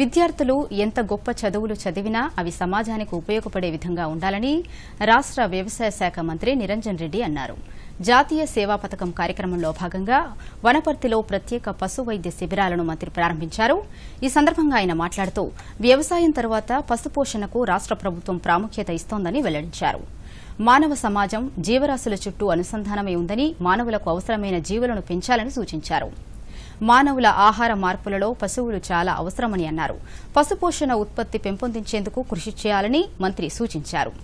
విద్యార్థులు ఎంత గొప్ప చదువులు చదివినా అవి సమాజానికి ఉపయోగపడే విధంగా ఉండాలని రాష్ట వ్యవసాయ శాఖ మంత్రి నిరంజన్ రెడ్డి అన్నారు జాతీయ సేవా పథకం కార్యక్రమంలో భాగంగా వనపర్తిలో ప్రత్యేక పశు వైద్య శిబిరాలను మంత్రి ప్రారంభించారు ఈ సందర్భంగా ఆయన మాట్లాడుతూ వ్యవసాయం తర్వాత పశుపోషణకు రాష్ట ప్రభుత్వం ప్రాముఖ్యత ఇస్తోందని వెల్లడించారు మానవ సమాజం జీవరాశుల చుట్టూ అనుసంధానమై ఉందని మానవులకు అవసరమైన జీవులను పెంచాలని సూచించారు మానవుల ఆహార మార్పులలో పశువులు చాలా అవసరమని అన్నారు పశుపోషణ ఉత్పత్తి పెంపొందించేందుకు కృషి చేయాలని మంత్రి సూచించారు